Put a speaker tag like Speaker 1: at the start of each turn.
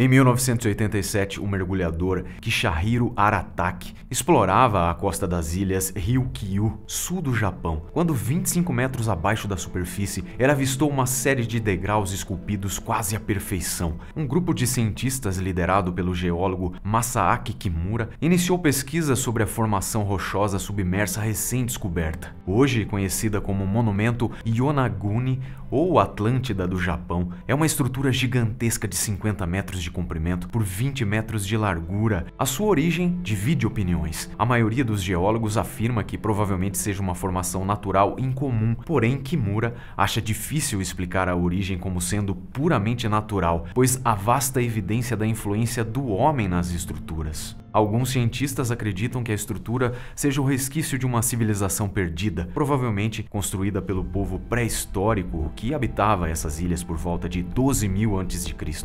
Speaker 1: Em 1987, o mergulhador Kishahiro Aratake explorava a costa das ilhas Ryukyu, sul do Japão, quando 25 metros abaixo da superfície, ele avistou uma série de degraus esculpidos quase à perfeição. Um grupo de cientistas liderado pelo geólogo Masaaki Kimura iniciou pesquisas sobre a formação rochosa submersa recém-descoberta, hoje conhecida como Monumento Yonaguni ou Atlântida do Japão. É uma estrutura gigantesca de 50 metros de de comprimento por 20 metros de largura. A sua origem divide opiniões. A maioria dos geólogos afirma que provavelmente seja uma formação natural incomum, porém Kimura acha difícil explicar a origem como sendo puramente natural, pois há vasta evidência da influência do homem nas estruturas. Alguns cientistas acreditam que a estrutura seja o resquício de uma civilização perdida, provavelmente construída pelo povo pré-histórico que habitava essas ilhas por volta de 12 mil a.C.